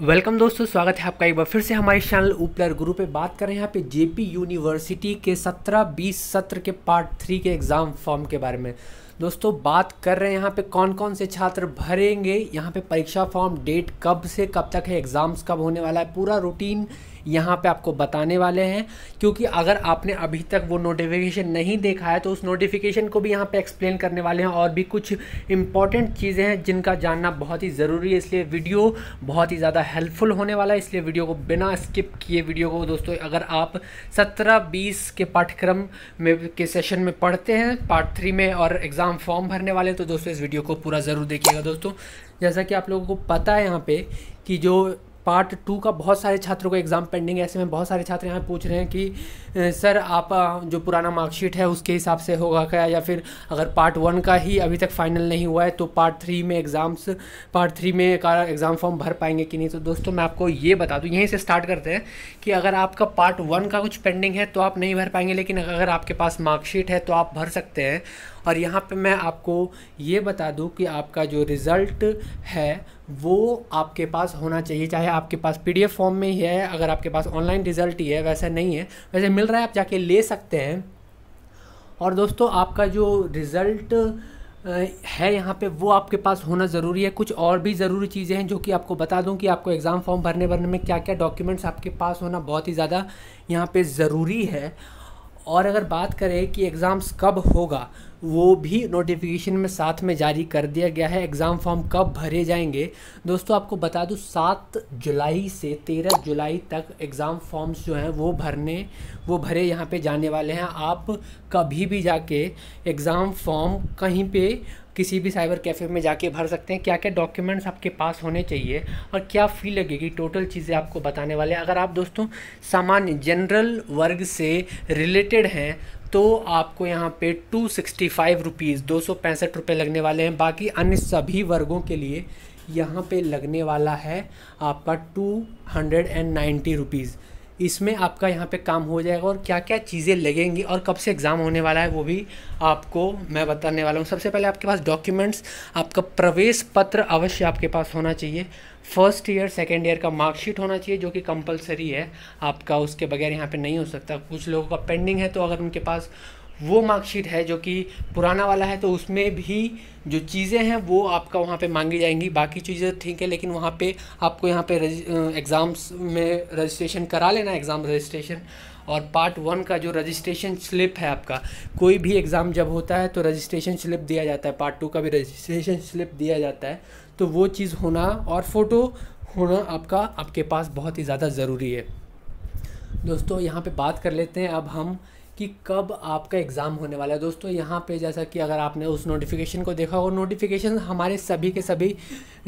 welcome दोस्तों स्वागत है आपका एक बार फिर से हमारे चैनल उपलर गुरु पे बात कर रहे हैं यहाँ पे जेपी यूनिवर्सिटी के 17 20 सत्र के पार्ट थ्री के एग्ज़ाम फॉर्म के बारे में दोस्तों बात कर रहे हैं यहाँ पे कौन कौन से छात्र भरेंगे यहाँ पे परीक्षा फॉर्म डेट कब से कब तक है एग्ज़ाम्स कब होने वाला है पूरा रूटीन यहाँ पे आपको बताने वाले हैं क्योंकि अगर आपने अभी तक वो नोटिफिकेशन नहीं देखा है तो उस नोटिफिकेशन को भी यहाँ पे एक्सप्लेन करने वाले हैं और भी कुछ इंपॉर्टेंट चीज़ें हैं जिनका जानना बहुत ही ज़रूरी है इसलिए वीडियो बहुत ही ज़्यादा हेल्पफुल होने वाला है इसलिए वीडियो को बिना स्किप किए वीडियो को दोस्तों अगर आप सत्रह बीस के पाठ्यक्रम में के सेशन में पढ़ते हैं पार्ट थ्री में और एग्ज़ाम का हम फॉर्म भरने वाले तो दोस्तों इस वीडियो को पूरा ज़रूर देखिएगा दोस्तों जैसा कि आप लोगों को पता है यहाँ पे कि जो पार्ट टू का बहुत सारे छात्रों का एग्ज़ाम पेंडिंग है ऐसे में बहुत सारे छात्र यहाँ पूछ रहे हैं कि सर आप जो पुराना मार्कशीट है उसके हिसाब से होगा क्या या फिर अगर पार्ट वन का ही अभी तक फाइनल नहीं हुआ है तो पार्ट थ्री में एग्ज़ाम्स पार्ट थ्री में का एग्ज़ाम फॉर्म भर पाएंगे कि नहीं तो दोस्तों मैं आपको ये बता दूँ यहीं से स्टार्ट करते हैं कि अगर आपका पार्ट वन का कुछ पेंडिंग है तो आप नहीं भर पाएंगे लेकिन अगर आपके पास मार्कशीट है तो आप भर सकते हैं और यहाँ पे मैं आपको ये बता दूँ कि आपका जो रिज़ल्ट है वो आपके पास होना चाहिए चाहे आपके पास पीडीएफ फॉर्म में ही है अगर आपके पास ऑनलाइन रिज़ल्ट ही है वैसा नहीं है वैसे मिल रहा है आप जाके ले सकते हैं और दोस्तों आपका जो रिज़ल्ट है यहाँ पे वो आपके पास होना ज़रूरी है कुछ और भी ज़रूरी चीज़ें हैं जो कि आपको बता दूं कि आपको एग्ज़ाम फॉर्म भरने भरने में क्या क्या डॉक्यूमेंट्स आपके पास होना बहुत ही ज़्यादा यहाँ पे ज़रूरी है और अगर बात करें कि एग्ज़ाम्स कब होगा वो भी नोटिफिकेशन में साथ में जारी कर दिया गया है एग्ज़ाम फॉर्म कब भरे जाएंगे दोस्तों आपको बता दूँ सात जुलाई से तेरह जुलाई तक एग्ज़ाम फॉर्म्स जो हैं वो भरने वो भरे यहाँ पे जाने वाले हैं आप कभी भी जाके एग्ज़ाम फॉर्म कहीं पे किसी भी साइबर कैफ़े में जाके भर सकते हैं क्या क्या डॉक्यूमेंट्स आपके पास होने चाहिए और क्या फ़ी लगेगी टोटल चीज़ें आपको बताने वाले हैं अगर आप दोस्तों सामान्य जनरल वर्ग से रिलेटेड हैं तो आपको यहाँ पे टू सिक्सटी फाइव रुपीज़ दो सौ पैंसठ रुपये लगने वाले हैं बाकी अन्य सभी वर्गों के लिए यहाँ पे लगने वाला है आपका two hundred and ninety rupees इसमें आपका यहाँ पे काम हो जाएगा और क्या क्या चीज़ें लगेंगी और कब से एग्ज़ाम होने वाला है वो भी आपको मैं बताने वाला हूँ सबसे पहले आपके पास डॉक्यूमेंट्स आपका प्रवेश पत्र अवश्य आपके पास होना चाहिए फर्स्ट ईयर सेकेंड ईयर का मार्कशीट होना चाहिए जो कि कंपलसरी है आपका उसके बगैर यहाँ पे नहीं हो सकता कुछ लोगों का पेंडिंग है तो अगर उनके पास वो मार्कशीट है जो कि पुराना वाला है तो उसमें भी जो चीज़ें हैं वो आपका वहाँ पे मांगी जाएंगी बाकी चीज़ें ठीक है लेकिन वहाँ पे आपको यहाँ पे एग्ज़ाम्स में रजिस्ट्रेशन करा लेना एग्ज़ाम रजिस्ट्रेशन और पार्ट वन का जो रजिस्ट्रेशन स्लिप है आपका कोई भी एग्ज़ाम जब होता है तो रजिस्ट्रेशन स्लिप दिया जाता है पार्ट टू का भी रजिस्ट्रेशन स्लिप दिया जाता है तो वो चीज़ होना और फ़ोटो होना आपका आपके पास बहुत ही ज़्यादा ज़रूरी है दोस्तों यहाँ पे बात कर लेते हैं अब हम कि कब आपका एग्ज़ाम होने वाला है दोस्तों यहाँ पे जैसा कि अगर आपने उस नोटिफिकेशन को देखा और नोटिफिकेशन हमारे सभी के सभी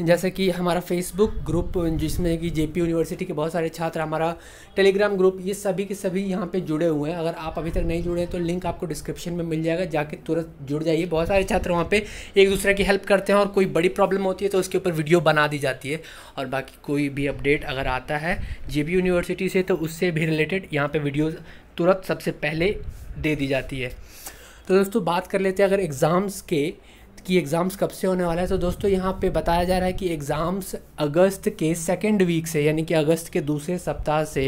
जैसे कि हमारा फेसबुक ग्रुप जिसमें कि जेपी यूनिवर्सिटी के बहुत सारे छात्र हमारा टेलीग्राम ग्रुप ये सभी के सभी यहाँ पे जुड़े हुए हैं अगर आप अभी तक नहीं जुड़े हैं तो लिंक आपको डिस्क्रिप्शन में मिल जाएगा जाके तुरंत जुड़ जाइए बहुत सारे छात्र वहाँ पर एक दूसरे की हेल्प करते हैं और कोई बड़ी प्रॉब्लम होती है तो उसके ऊपर वीडियो बना दी जाती है और बाकी कोई भी अपडेट अगर आता है जे यूनिवर्सिटी से तो उससे भी रिलेटेड यहाँ पर वीडियोज़ तुरंत सबसे पहले दे दी जाती है तो दोस्तों बात कर लेते हैं अगर एग्ज़ाम्स के कि एग्ज़ाम्स कब से होने वाला है तो दोस्तों यहाँ पे बताया जा रहा है कि एग्ज़ाम्स अगस्त के सेकेंड वीक से यानी कि अगस्त के दूसरे सप्ताह से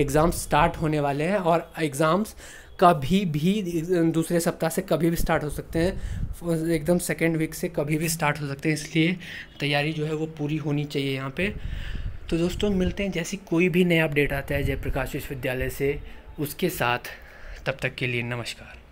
एग्ज़ाम्स स्टार्ट होने वाले हैं और एग्ज़ाम्स कभी भी दूसरे सप्ताह से कभी भी स्टार्ट हो सकते हैं एकदम सेकेंड वीक से कभी भी स्टार्ट हो सकते हैं इसलिए तैयारी जो है वो पूरी होनी चाहिए यहाँ पर तो दोस्तों मिलते हैं जैसी कोई भी नया अपडेट आता है जयप्रकाश विश्वविद्यालय से उसके साथ तब तक के लिए नमस्कार